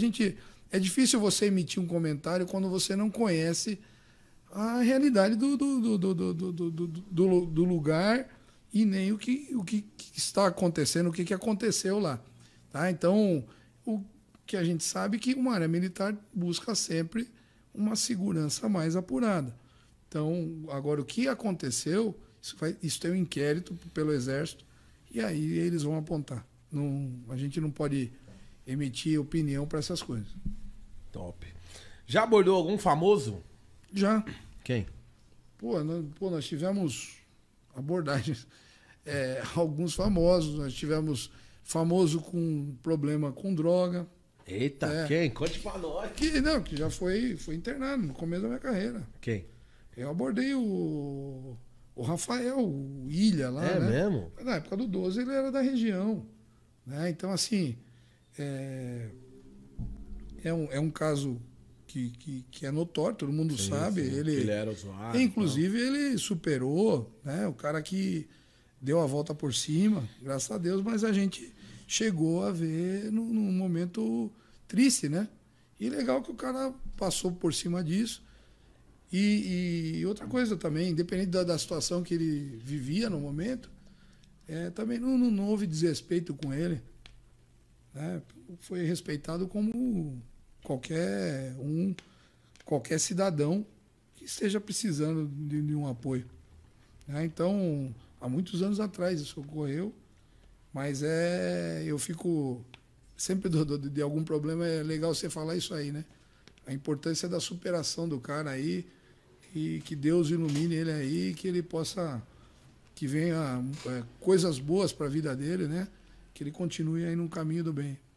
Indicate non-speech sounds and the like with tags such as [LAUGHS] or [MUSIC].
gente é difícil você emitir um comentário quando você não conhece a realidade do, do, do, do, do, do, do, do lugar e nem o que, o que está acontecendo, o que, que aconteceu lá. Tá? Então, o que a gente sabe é que uma área militar busca sempre uma segurança mais apurada. Então, agora, o que aconteceu, isso, vai, isso tem um inquérito pelo Exército, e aí eles vão apontar. Não, a gente não pode emitir opinião para essas coisas. Top. Já abordou algum famoso? Já. Quem? Pô, nós, pô, nós tivemos abordagens. [LAUGHS] É, alguns famosos, nós tivemos famoso com problema com droga. Eita, é, quem? Conte pra nós. Que, não, que já foi, foi internado no começo da minha carreira. Quem? Eu abordei o, o Rafael, o Ilha lá. É né? mesmo? Na época do 12 ele era da região. Né? Então, assim, é, é, um, é um caso que, que, que é notório, todo mundo sim, sabe. Sim. Ele, ele era usuário. Inclusive, então. ele superou, né? O cara que deu a volta por cima, graças a Deus, mas a gente chegou a ver num, num momento triste, né? E legal que o cara passou por cima disso. E, e outra coisa também, independente da, da, situação que ele vivia no momento, é, também não, não houve desrespeito com ele né, foi respeitado como qualquer um, qualquer cidadão que esteja precisando de, de um apoio. Né? Então, há muitos anos atrás isso ocorreu, mas é, eu fico sempre do, do, de algum problema é legal você falar isso aí, né? A importância da superação do cara aí e que Deus ilumine ele aí, que ele possa que venha é, coisas boas para a vida dele, né? que ele continue aí no caminho do bem.